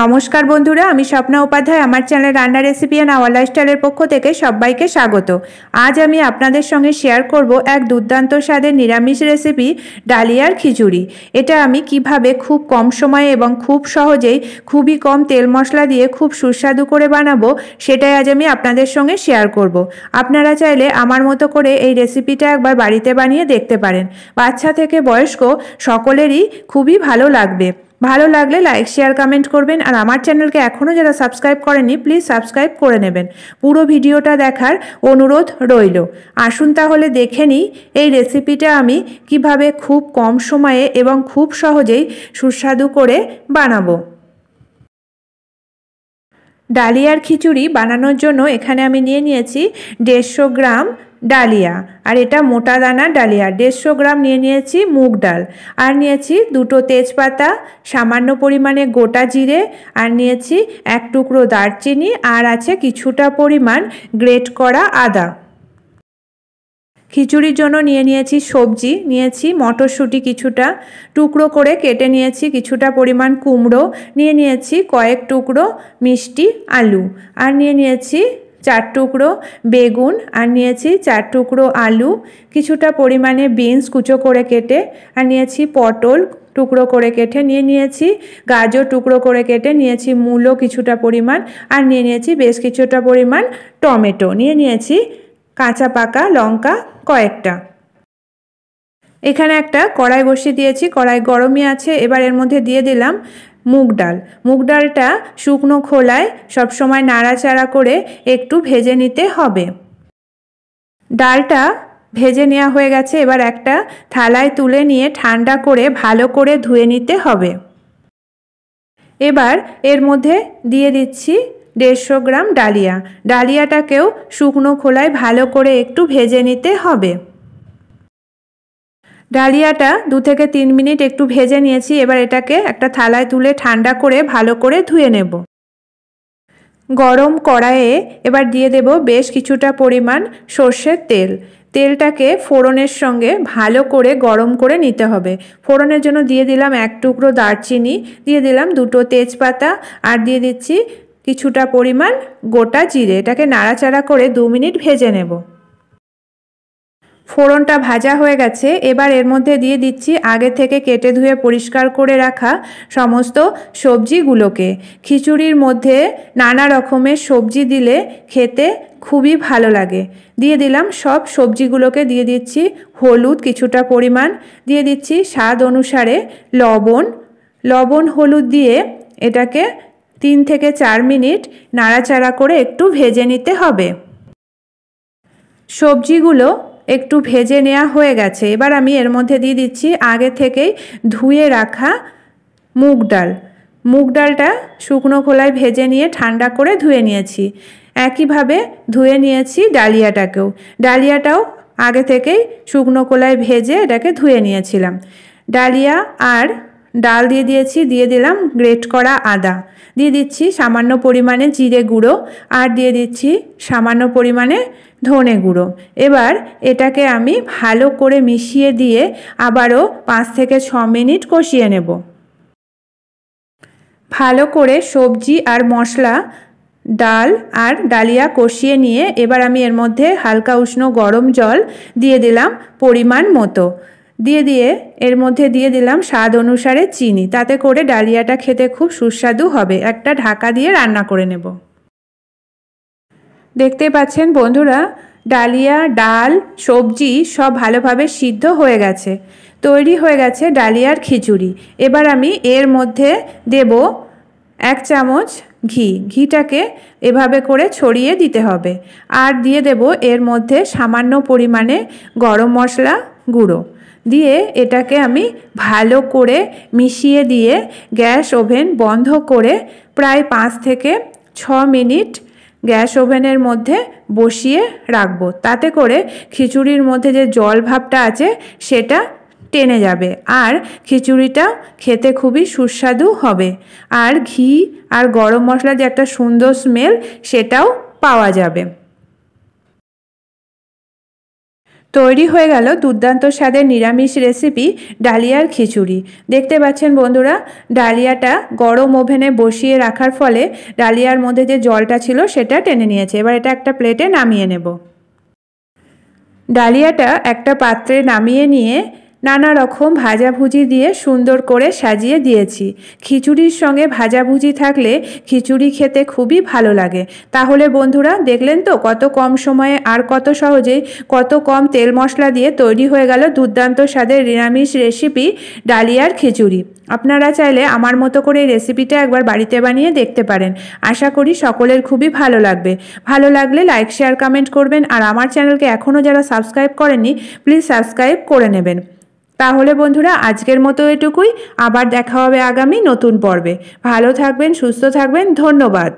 নমস্কার বন্ধুরা আমি স্বপ্না উপাধ্যায় আমার চ্যানেল রান্না রেসিপি অ্যান্ড আওয়ার লাইফস্টাইলের পক্ষ থেকে সবাইকে স্বাগত আজ আমি আপনাদের সঙ্গে শেয়ার করব এক দুর্দান্ত স্বাদের নিরামিষ রেসিপি ডালিয়ার খিচুড়ি এটা আমি কিভাবে খুব কম সময়ে এবং খুব সহজেই খুবই কম তেল মশলা দিয়ে খুব সুস্বাদু করে বানাবো সেটাই আজ আমি আপনাদের সঙ্গে শেয়ার করব। আপনারা চাইলে আমার মতো করে এই রেসিপিটা একবার বাড়িতে বানিয়ে দেখতে পারেন বাচ্চা থেকে বয়স্ক সকলেরই খুবই ভালো লাগবে ভালো লাগলে লাইক শেয়ার কমেন্ট করবেন আর আমার চ্যানেলকে এখনও যারা সাবস্ক্রাইব করেনি প্লিজ সাবস্ক্রাইব করে নেবেন পুরো ভিডিওটা দেখার অনুরোধ রইল আসুন তাহলে দেখে নিই এই রেসিপিটা আমি কিভাবে খুব কম সময়ে এবং খুব সহজেই সুস্বাদু করে বানাবো ডালিয়ার খিচুড়ি বানানোর জন্য এখানে আমি নিয়ে নিয়েছি দেড়শো গ্রাম ডালিয়া আর এটা মোটা দানা ডালিয়া দেড়শো গ্রাম নিয়ে নিয়েছি মুগ ডাল আর নিয়েছি দুটো তেজপাতা সামান্য পরিমাণে গোটা জিরে আর নিয়েছি এক টুকরো দারচিনি আর আছে কিছুটা পরিমাণ গ্রেট করা আদা খিচুড়ির জন্য নিয়ে নিয়েছি সবজি নিয়েছি মটরশুঁটি কিছুটা টুকরো করে কেটে নিয়েছি কিছুটা পরিমাণ কুমড়ো নিয়ে নিয়েছি কয়েক টুকরো মিষ্টি আলু আর নিয়ে নিয়েছি চার টুকরো বেগুন আর নিয়েছি চার টুকরো আলু কিছুটা পরিমাণে বিনস কুচো করে কেটে আর নিয়েছি পটল টুকরো করে কেটে নিয়ে নিয়েছি গাজর টুকরো করে কেটে নিয়েছি মূলো কিছুটা পরিমাণ আর নিয়ে নিয়েছি বেশ কিছুটা পরিমাণ টমেটো নিয়ে নিয়েছি কাঁচা পাকা লঙ্কা কয়েকটা এখানে একটা কড়াই বসিয়ে দিয়েছি কড়াই গরমই আছে এবার এর মধ্যে দিয়ে দিলাম মুগ ডাল মুগ ডালটা শুকনো খোলায় সবসময় নাড়াচাড়া করে একটু ভেজে নিতে হবে ডালটা ভেজে নেওয়া হয়ে গেছে এবার একটা থালায় তুলে নিয়ে ঠান্ডা করে ভালো করে ধুয়ে নিতে হবে এবার এর মধ্যে দিয়ে দিচ্ছি দেড়শো গ্রাম ডালিয়া ডালিয়াটাকেও শুকনো খোলায় ভালো করে একটু ভেজে নিতে হবে ডালিয়াটা দু থেকে তিন মিনিট একটু ভেজে নিয়েছি এবার এটাকে একটা থালায় তুলে ঠান্ডা করে ভালো করে ধুয়ে নেব গরম কড়াইয়ে এবার দিয়ে দেব বেশ কিছুটা পরিমাণ সর্ষের তেল তেলটাকে ফোড়নের সঙ্গে ভালো করে গরম করে নিতে হবে ফোড়নের জন্য দিয়ে দিলাম এক টুকরো দারচিনি দিয়ে দিলাম দুটো তেজপাতা আর দিয়ে দিচ্ছি কিছুটা পরিমাণ গোটা জিরে এটাকে নাড়াচাড়া করে দু মিনিট ভেজে নেব ফোড়নটা ভাজা হয়ে গেছে এবার এর মধ্যে দিয়ে দিচ্ছি আগে থেকে কেটে ধুয়ে পরিষ্কার করে রাখা সমস্ত সবজিগুলোকে খিচুড়ির মধ্যে নানা রকমের সবজি দিলে খেতে খুবই ভালো লাগে দিয়ে দিলাম সব সবজিগুলোকে দিয়ে দিচ্ছি হলুদ কিছুটা পরিমাণ দিয়ে দিচ্ছি স্বাদ অনুসারে লবণ লবণ হলুদ দিয়ে এটাকে তিন থেকে চার মিনিট নাড়াচাড়া করে একটু ভেজে নিতে হবে সবজিগুলো একটু ভেজে নেওয়া হয়ে গেছে এবার আমি এর মধ্যে দিয়ে দিচ্ছি আগে থেকেই ধুয়ে রাখা মুগ ডাল মুগ ডালটা শুকনো খোলায় ভেজে নিয়ে ঠান্ডা করে ধুয়ে নিয়েছি একইভাবে ধুয়ে নিয়েছি ডালিয়াটাকেও ডালিয়াটাও আগে থেকেই শুকনো কোলায় ভেজে এটাকে ধুয়ে নিয়েছিলাম ডালিয়া আর ডাল দিয়ে দিয়েছি দিয়ে দিলাম গ্রেট করা আদা দিয়ে দিচ্ছি সামান্য পরিমাণে জিরে গুঁড়ো আর দিয়ে দিচ্ছি সামান্য পরিমাণে ধনে গুঁড়ো এবার এটাকে আমি ভালো করে মিশিয়ে দিয়ে আবারও পাঁচ থেকে ছ মিনিট কষিয়ে নেব ভালো করে সবজি আর মশলা ডাল আর ডালিয়া কষিয়ে নিয়ে এবার আমি এর মধ্যে হালকা উষ্ণ গরম জল দিয়ে দিলাম পরিমাণ মতো দিয়ে দিয়ে এর মধ্যে দিয়ে দিলাম স্বাদ অনুসারে চিনি তাতে করে ডালিয়াটা খেতে খুব সুস্বাদু হবে একটা ঢাকা দিয়ে রান্না করে নেব দেখতে পাচ্ছেন বন্ধুরা ডালিয়া ডাল সবজি সব ভালোভাবে সিদ্ধ হয়ে গেছে তৈরি হয়ে গেছে ডালিয়ার খিচুড়ি এবার আমি এর মধ্যে দেব এক চামচ ঘি ঘিটাকে এভাবে করে ছড়িয়ে দিতে হবে আর দিয়ে দেব এর মধ্যে সামান্য পরিমাণে গরম মশলা গুঁড়ো দিয়ে এটাকে আমি ভালো করে মিশিয়ে দিয়ে গ্যাস ওভেন বন্ধ করে প্রায় পাঁচ থেকে ছ মিনিট গ্যাস ওভেনের মধ্যে বসিয়ে রাখবো তাতে করে খিচুড়ির মধ্যে যে জল ভাবটা আছে সেটা টেনে যাবে আর খিচুড়িটা খেতে খুবই সুস্বাদু হবে আর ঘি আর গরম মশলা যে একটা সুন্দর স্মেল সেটাও পাওয়া যাবে তৈরি হয়ে গেল দুর্দান্ত স্বাদের নিরামিষ রেসিপি ডালিয়ার খিচুড়ি দেখতে পাচ্ছেন বন্ধুরা ডালিয়াটা গরম ওভেনে বসিয়ে রাখার ফলে ডালিয়ার মধ্যে যে জলটা ছিল সেটা টেনে নিয়েছে এবার এটা একটা প্লেটে নামিয়ে নেব ডালিয়াটা একটা পাত্রে নামিয়ে নিয়ে নানা রকম ভাজাভুজি দিয়ে সুন্দর করে সাজিয়ে দিয়েছি খিচুড়ির সঙ্গে ভাজাভুজি থাকলে খিচুড়ি খেতে খুবই ভালো লাগে তাহলে বন্ধুরা দেখলেন তো কত কম সময়ে আর কত সহজেই কত কম তেল মশলা দিয়ে তৈরি হয়ে গেল দুর্দান্ত স্বাদের নিরামিষ রেসিপি ডালিয়ার খিচুড়ি আপনারা চাইলে আমার মতো করে এই রেসিপিটা একবার বাড়িতে বানিয়ে দেখতে পারেন আশা করি সকলের খুবই ভালো লাগবে ভালো লাগলে লাইক শেয়ার কমেন্ট করবেন আর আমার চ্যানেলকে এখনও যারা সাবস্ক্রাইব করেননি প্লিজ সাবস্ক্রাইব করে নেবেন তাহলে বন্ধুরা আজকের মতো এটুকুই আবার দেখা হবে আগামী নতুন পর্বে ভালো থাকবেন সুস্থ থাকবেন ধন্যবাদ